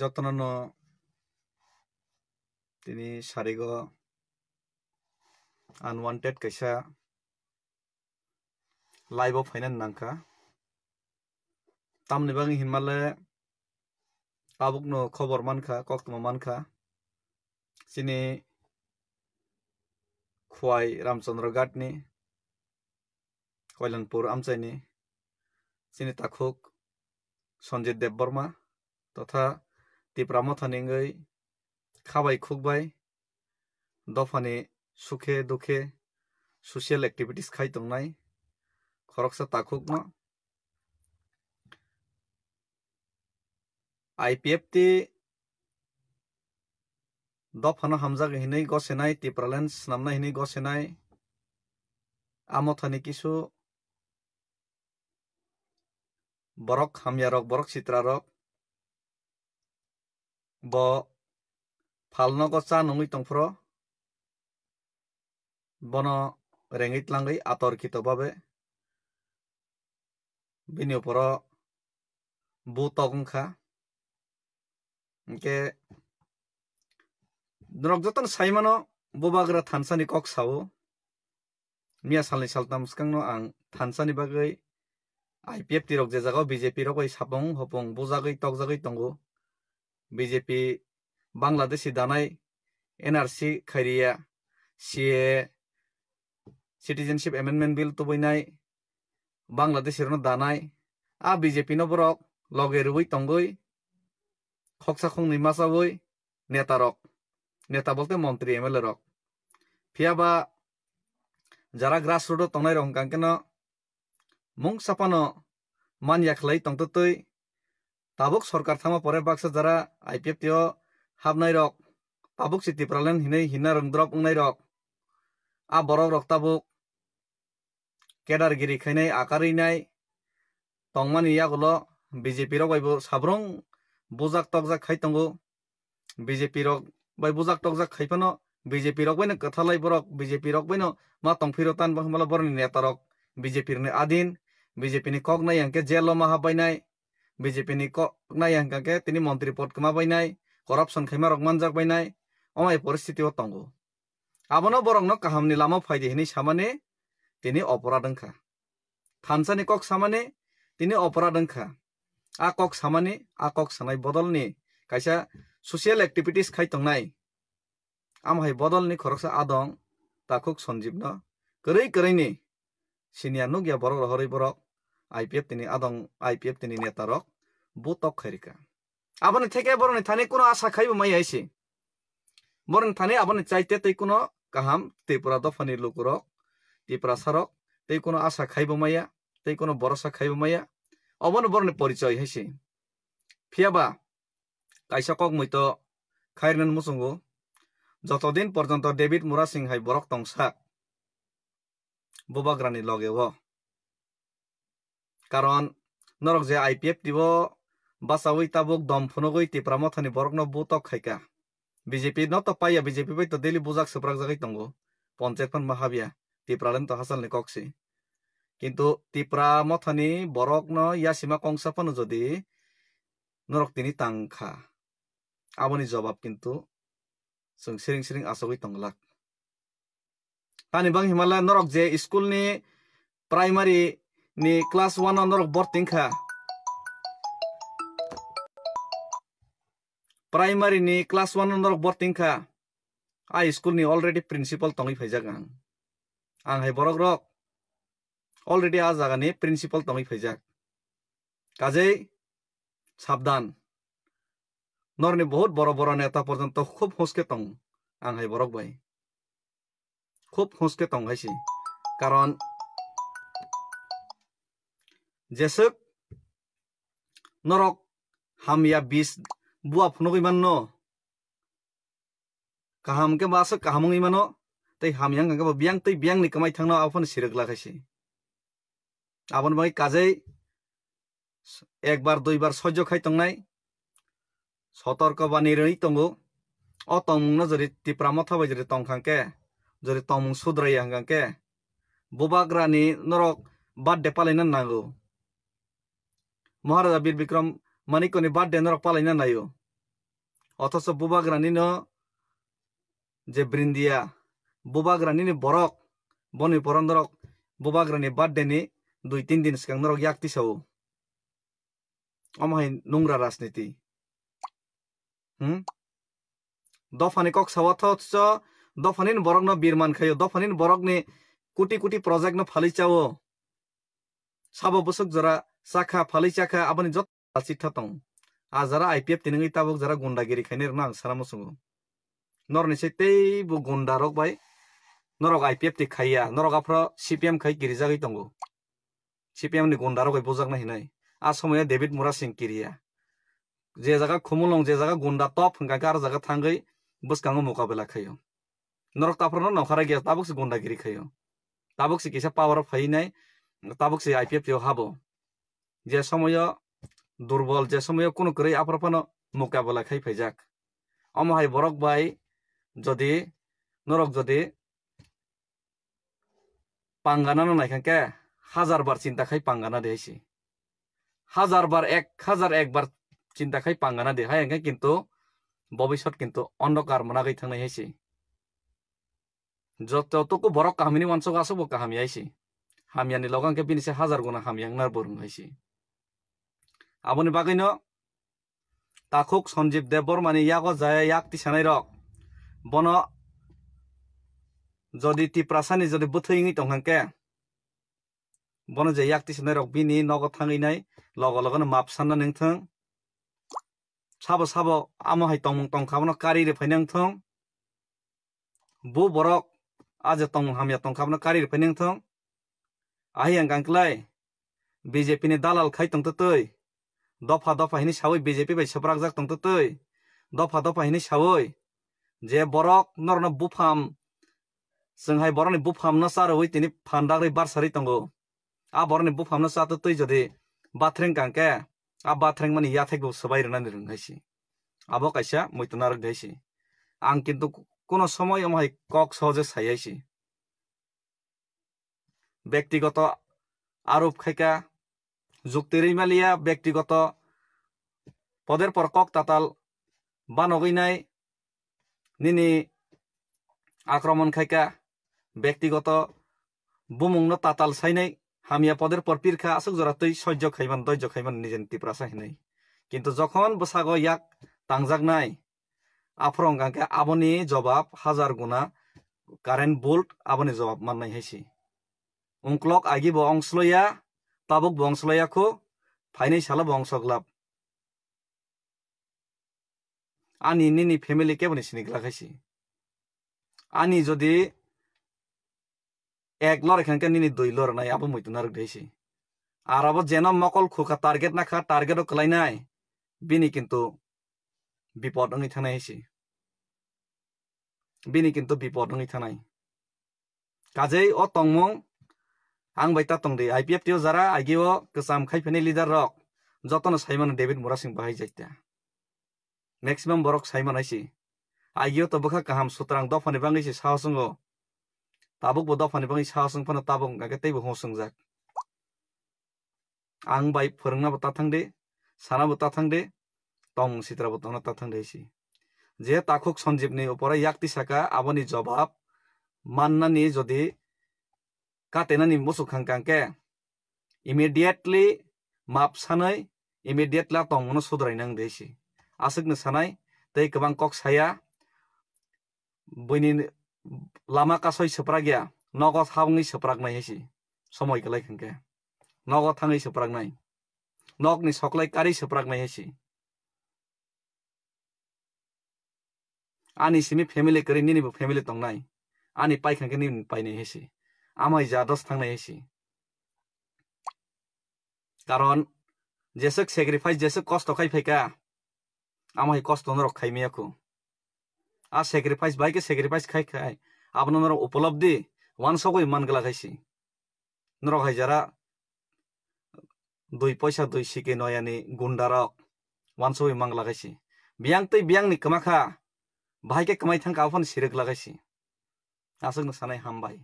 যত্ন তিনি সারিগ আনওয়ান্টেড কেসা লাইভ অফ ফাইনান নাঙ্কা তামনি বাং হিনমালে আবুক ন খবর মানখা কক্তমা মানখা চিনি খোয়াই রামচন্দ্র ঘাটনি কল্যাণপুর আমচাইনি চিনি তাকুক সঞ্জিত দেব বর্মা তথা দীপ্ৰামত থানিঙৈ খাবাই খুক বাই দফানে সুখে দুখে ছ'চিয়েল এক্টিভিটিছ খাই তংনাই খৰকচা তাকুক ন আই পি এফ টি দফান হামজাক হিনেই গছ এনাই টিপ্ৰালেঞ্চ নামনা হিনেই গছ এনাই আমথানি কিছু বৰক হামিয়াৰক বৰক চিত্ৰাৰক bo palno ko sa nungi tongpro bono rengit langi ator kito babe binyo pro bu tokung ka ke drog jotan saimano bo bagra thansani kok sao mia salni saltam skangno ang thansani bagai IPF ti rok jaga BJP rok ei sabong hopong bo jagai tok jagai tongo BJP Bangladeshi দানাই NRC খাইরিয়া CA citizenship amendment bill তুবইনাই বাংলাদেশের দানাই আ BJP নবরক লগে রুই তঙ্গই খকসা খং নিমাসাবই নেতারক নেতা বলতে মন্ত্রী এম এল এ রক ফিয়াবা যারা গ্রাস রুট তনাই রং কাঙ্কেন মুং সাপানো মানিয়া খেলাই তংততই তাবুক সরকার থামা পরে বাক্স যারা আইপিএফ তেও হাবনাই রক তাবুক সিটি প্রালেন হিনে হিনা রংদ্রব উনাই রক আ বড় রক্তাবুক কেদারগিরি খাইনে আকারই নাই টংমান ইয়া গুলো বিজেপি রক বাইব সাবরং বুজাক টকজাক খাই টঙ্গু বিজেপি রক বাই বুজাক টকজাক খাইফানো বিজেপি রক বাইন কথালাই বরক বিজেপি রক বাইন মা টংফির তান বহমালা বরনি নেতা রক বিজেপির আদিন বিজেপি নি কক নাই জেল মাহা বাইনায় বিজেপিনি কক হাঙ্কাকে তিনি মন্ত্রী পদ কমা বাইনাই করপশন খাইমা রকমানজাক বাইনাই অমাই পরিস্থিতিও তঙ্গো আবনো বরংনো কাহামনি লামা ফাইদিহিনি সামানে তিনি অপরাধ অংখা থানসানি কক সামানে তিনি অপরাধ অংখা আ কক সামানে আ কক সানাই বদলনি কাইসা সোশিয়াল অ্যাক্টিভিটিস খাই তংনাই আমহাই বদলনি খরকসা আদং তাকুক সঞ্জীবন করেই করেইনি সিনিয়ার নুগিয়া বরক হরই বরক আইপিএফ তিনি আদং আইপিএফ তিনি নেতারক বুতক খেরিকা আপনি থেকে বরণ থানে কোনো আশা খাইব মাই আইসি বরণ থানে আপনি চাইতে তে কোনো কাহাম ত্রিপুরা দফানির লোকরক ত্রিপুরা সারক তে কোনো আশা খাইব মাইয়া তে কোনো ভরসা খাইব মাইয়া অবন বরণে পরিচয় হয়েছে ফিয়াবা কাইসা কক মৈত খাইরনান মুসঙ্গু যতদিন পর্যন্ত ডেভিড মুরা সিংহাই বরক টংসা বোবাগ্রানি লগেও কাৰণ নৰক যে আই পি এফ দিব বাসা ওই তাবুক দমফুনক ওই টিপরা মথানি বরক ন বুত খাইকা বিজেপি ন তো পাইয়া বিজেপি পাই তো বুজাক সুপ্রাক জাগাই তঙ্গো পঞ্চায়েত ফোন মহাবিয়া টিপরালেন তো হাসাল নি কক্সি কিন্তু টিপরা মথানি বরক ন ইয়া সীমা কংসাপন যদি নৰক তিনি তাংখা আবনি জবাব কিন্তু সং সিৰিং সিৰিং আসগই তঙ্গলাক পানি বাং হিমালয় নৰক যে school primary ni class 1 on rok boarding ha primary ni class 1 on rok boarding ha a school ni already principal tongi phaijakang ang hai borok rok already a jaga ni principal tongi phaijak kajai sabdan nor ni bahut boro boro neta porjonto khub hoske tong ang hai borok bai খুব খোঁজকে তংঘাইছে কারণ জেচেক নৰক হাম ইয়া বীজ বোৱা ফোনক ইমান ন কাহামকে বা আছে কাহাম ইমান তাই হাম ইয়াং গাঙ্গা বিয়াং তাই বিয়াং নি কামাই থাকনা আপোন চিৰগলা খাইছে আপোন মই কাজেই একবাৰ দুইবাৰ সহ্য খাই তংনাই সতৰ্ক বা নিৰৈ তংগো অ তমুং ন যদি তিপ্ৰাম থাবাই যদি তংখাংকে যদি তমুং শুদ্ৰাই হাংকে ববাগ্ৰানি নৰক বাদ দেপালাইনা নাগৌ महारजा विर विक्रम नि बारे नर पालना नाइ अथच न जे बृन्दिया बानी बानी नि दुई तिन दिन याकिस अमै न राजनीति दफा नि कक् अथच्च दफा बरक नर मायो दफा बरक नि कुटी कुटी प्रजेक्ट नै सब बसुक जरा চাখা ফালি চাখা আপুনি যত চিঠা তং আ যারা আই পি এফ তিনি তাবক যারা গুন্ডাগিরি খাইনে না সারা মসুগো নর নিশ্চয় তেই গুন্ডা রক ভাই নরক আই পি এফ টি খাইয়া নরক আপ্র এম খাই গিরিজা গই তঙ্গো সিপিএম নি গুন্ডা রক বোঝাক না হিনাই আ সময়ে ডেভিড মুরা সিং কিরিয়া জে জায়গা খুমুলং যে জায়গা গুন্ডা টপ হঙ্গা গার জায়গা থাঙ্গই বসকাঙ্গ মোকাবেলা খাইও নরক তাপ্র নখারা গিয়া তাবক সে গুন্ডাগিরি খাইও তাবক সে কিসা পাওয়ার ফাই নাই তাবক সে আই পি এফ টিও হাবো যে সময় দুর্বল যে সময় কোনো করে আপরপন মোকাবেলা খাই ফাইজাক অমহাই বরক বাই যদি নরক যদি পাঙ্গানানো নাইখানকে হাজার বার চিন্তা খাই পাঙ্গানা দিয়েছি হাজার বার এক হাজার একবার চিন্তা খাই পাঙ্গানা দেহাই এঙ্গে কিন্তু ভবিষ্যৎ কিন্তু অন্ধকার মনে মনাগাই থাকাই হয়েছি যতটুকু বরক কাহিনী মানুষ আসবো কাহামি হামিয়ানি লগাঙ্কে বিনিছে হাজার গুণা হামিয়াং না বরং হয়েছি আপনি বাকিন তাকুক সঞ্জীব দেববর মানে ইয়াক যায় ইয়াক তিসানাই রক বন যদি তিপ্রাসানি যদি বুথইঙি তংহাংকে বন যে ইয়াক তিসানাই রক বি নগ থাঙিনাই নাই লগে মাপ সান্না নিংথং সাবো সাবো আমি হাই তং তংখাবন কারি রে ফাইনাংথং বু বরক আজ তং হামিয়া তংখাবন কারি রে ফাইনাংথং আহিয়াং গাংকলাই বিজেপি নি দালাল খাই তৈ দফা দফা হিনি সাবই বিজেপি বাই সবরাক যাক তংতো তৈ দফা দফা হিনি সাবই যে বরক নরন বুফাম সংহাই বরনি বুফাম না সার হই তিনি ফান্ডাগরি বার সারি তংগো আ বরনি বুফাম না সাত তুই যদি বাথরিং কাঙ্কে আ বাথরিং মানে ইয়া থেকে সবাই রনা নিরং হাইছি আব কাইসা মৈতো নারক আং কিন্তু কোন সময় আমাই কক সহজে সাইয়াইছি ব্যক্তিগত আরোপ খাইকা যুক্তিৰিমালীয়া ব্যক্তিগত পদের পর কক তাতাল বা নাই নিনি আক্রমণ খাইকা ব্যক্তিগত বুমুংন তাতাল সাইনাই হামিয়া পদের পর পীরখা আসুক জরাতই সহ্য খাইমান দৈর্য খাইমান নিজের তীব্রা সাহিনাই কিন্তু যখন বসাগ ইয়াক তাংজাক নাই আফরঙ্গাকে আবনি জবাব হাজার গুণা কারেন্ট বোল্ট আবনি জবাব মাননাই হয়েছি উংক্লক আগিব অংশ লইয়া tabuk bongslaiakho phainei sala bongsoklap ani nini family keboni sinikla খাইছি আনি যদি এক লর এখানকার নিনি দুই লর নাই আবার মইতু নারক ঢেছি আর আবার যেন মকল খোকা টার্গেট না খা টার্গেটও কলাই নাই বিনি কিন্তু বিপদ অঙ্গি থানা এসে বিনি কিন্তু বিপদ অঙ্গি থানায় কাজেই অ তংমং ang bai ta tongdi IPF tio jara agio kesam khai phene leader rok jotono saimon david mura sing bahai jaita maximum borok saimon aisi agio to bokha kaham sutrang do phane bangi si sahasung tabuk bo do phane bangi sahasung phana tabuk ga tei bo hosung jak ang bai phurngna bo ta thangde sana bo ta thangde tong sitra bo tona ta thangde aisi যে তাকুক সঞ্জীবনী উপরে ইয়াক্তি শাখা আবনি জবাব মান্নানি যদি কাতেনানি মোসো খাংকাংকে immediately মাপ সানাই immediately তমনো সুদ্রাইনাং দেশি আসুক সানাই তাই কবাং কক সায়া বইনি লামা কাসই সপ্রা গিয়া নগদ হাবংনি সপ্রাগনাই হেসি সময় গলাই খাংকে নগদ থাঙি নগ নি সকলাই কারি সপ্রাগনাই হেসি আনি সিমি ফ্যামিলি করি নিনিবো ফ্যামিলি তংনাই আনি পাইখানকে নিন পাইনাই হেসি আমায় आमायजादस থাকলে आइसि কারণ যেসব স্যাক্রিফাইস যেসব কষ্ট খাই ফেকা আমায় কষ্ট নরক খাই মেয়াকু আর স্যাক্রিফাইস বাইকে স্যাক্রিফাইস খাই খাই আপনার উপলব্ধি ওয়ান মান মানগলা খাইছি নরক হাই যারা দুই পয়সা দুই শিকে নয়ানি গুন্ডারক ওয়ান সবই মাংলা খাইছি বিয়াংতই বিয়াংনি কমাখা ভাইকে কমাই থাকা আপন সিরেক লাগাইছি আসুক সানাই হাম ভাই